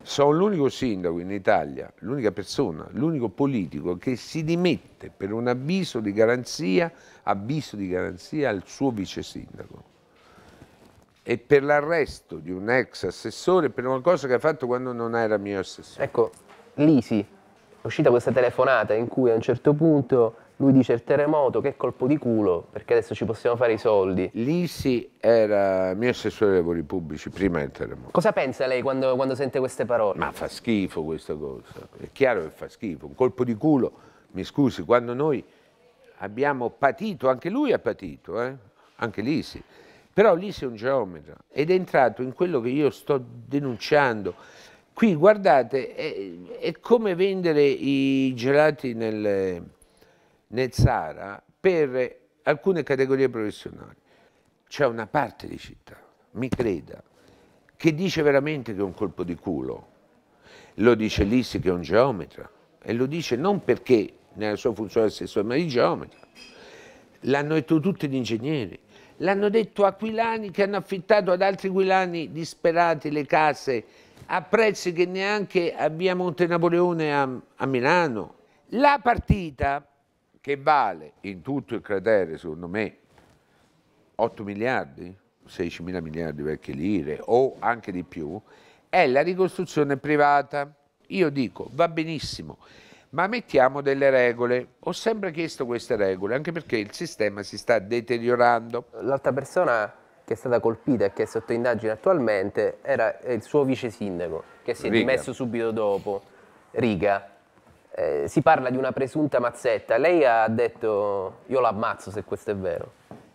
Sono l'unico sindaco in Italia, l'unica persona, l'unico politico che si dimette per un avviso di garanzia, avviso di garanzia al suo vice sindaco e per l'arresto di un ex assessore per qualcosa che ha fatto quando non era mio assessore. Ecco, Lisi, è uscita questa telefonata in cui a un certo punto lui dice il terremoto, che colpo di culo, perché adesso ci possiamo fare i soldi. Lisi era mio assessore ai lavori pubblici prima del terremoto. Cosa pensa lei quando, quando sente queste parole? Ma fa schifo questa cosa, è chiaro che fa schifo. Un colpo di culo, mi scusi, quando noi abbiamo patito, anche lui ha patito, eh? anche Lisi. Però Lisi è un geometra ed è entrato in quello che io sto denunciando. Qui, guardate, è, è come vendere i gelati nel nel Sahara per alcune categorie professionali. C'è una parte di città, mi creda, che dice veramente che è un colpo di culo. Lo dice Lissi che è un geometra e lo dice non perché nella sua funzione assessore, ma di geometra. L'hanno detto tutti gli ingegneri, l'hanno detto aquilani che hanno affittato ad altri aquilani disperati le case a prezzi che neanche a via Monte Napoleone a, a Milano. La partita che vale in tutto il cratere, secondo me, 8 miliardi, 16 mila miliardi di vecchie lire o anche di più, è la ricostruzione privata. Io dico, va benissimo, ma mettiamo delle regole. Ho sempre chiesto queste regole, anche perché il sistema si sta deteriorando. L'altra persona che è stata colpita e che è sotto indagine attualmente era il suo vice sindaco, che si è Riga. dimesso subito dopo, Riga eh, si parla di una presunta mazzetta. Lei ha detto io lo ammazzo se questo è vero.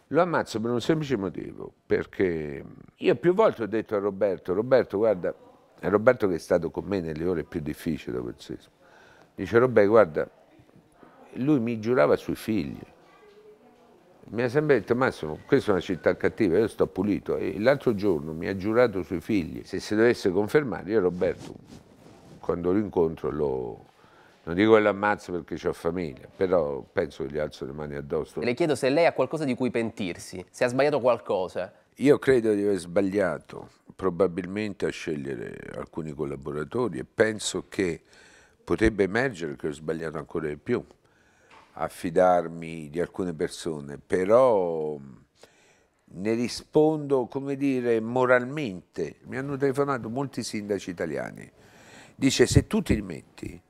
Lo ammazzo per un semplice motivo, perché mm, io più volte ho detto a Roberto, Roberto guarda, è Roberto che è stato con me nelle ore più difficili dopo il sisma, dice Roberto guarda, lui mi giurava sui figli, mi ha sempre detto Massimo questa è una città cattiva io sto pulito e l'altro giorno mi ha giurato sui figli se si dovesse confermare io Roberto quando lo incontro lo, non dico che l'ammazzo perché ho famiglia, però penso che gli alzo le mani addosso. Le chiedo se lei ha qualcosa di cui pentirsi, se ha sbagliato qualcosa. Io credo di aver sbagliato probabilmente a scegliere alcuni collaboratori e penso che potrebbe emergere che ho sbagliato ancora di più a fidarmi di alcune persone, però ne rispondo, come dire, moralmente. Mi hanno telefonato molti sindaci italiani. Dice, se tu ti metti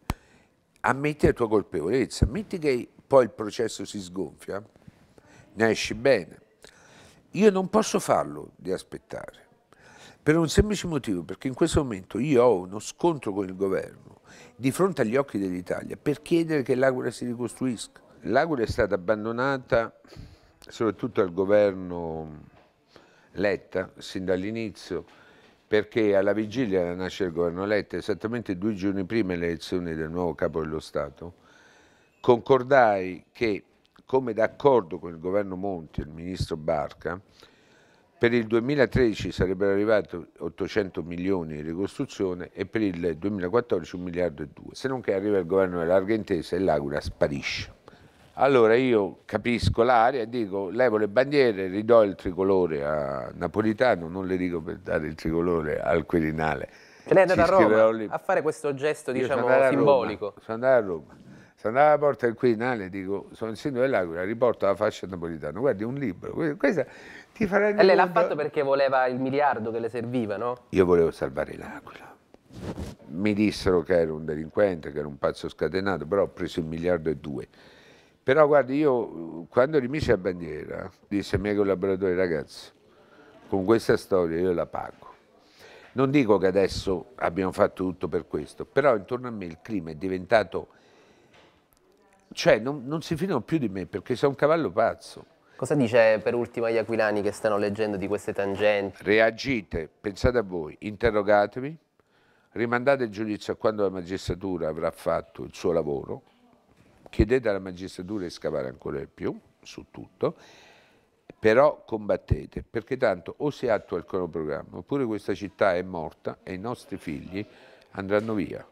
ammetti la tua colpevolezza, ammetti che poi il processo si sgonfia, ne esci bene. Io non posso farlo di aspettare, per un semplice motivo, perché in questo momento io ho uno scontro con il governo di fronte agli occhi dell'Italia per chiedere che l'Aquila si ricostruisca. L'Aquila è stata abbandonata soprattutto dal governo Letta sin dall'inizio, perché alla vigilia nasce il governo Letta, esattamente due giorni prima le elezioni del nuovo capo dello Stato, concordai che, come d'accordo con il governo Monti e il ministro Barca, per il 2013 sarebbero arrivati 800 milioni di ricostruzione e per il 2014 1 miliardo e 2, se non che arriva il governo della Larga Intesa e l'Aquila sparisce. Allora io capisco l'aria, dico, levo le bandiere, ridò il tricolore a Napolitano, non le dico per dare il tricolore al Quirinale. Lei è andato a Roma lì. a fare questo gesto, diciamo, sono simbolico. Roma, sono andato a Roma, sono andato alla porta del Quirinale, dico, sono il sindaco dell'Aquila, riporto la fascia a Napolitano, guardi, un libro, questa ti farà... E lei l'ha fatto perché voleva il miliardo che le serviva, no? Io volevo salvare l'Aquila mi dissero che ero un delinquente, che ero un pazzo scatenato, però ho preso il miliardo e due. Però guardi, io quando rimisi la bandiera, disse ai miei collaboratori, ragazzi, con questa storia io la pago. Non dico che adesso abbiamo fatto tutto per questo, però intorno a me il clima è diventato... Cioè, non, non si fidano più di me perché sono un cavallo pazzo. Cosa dice per ultimo agli aquilani che stanno leggendo di queste tangenti? Reagite, pensate a voi, interrogatevi, rimandate il giudizio a quando la magistratura avrà fatto il suo lavoro chiedete alla magistratura di scavare ancora di più su tutto, però combattete, perché tanto o si attua il cronoprogramma, oppure questa città è morta e i nostri figli andranno via.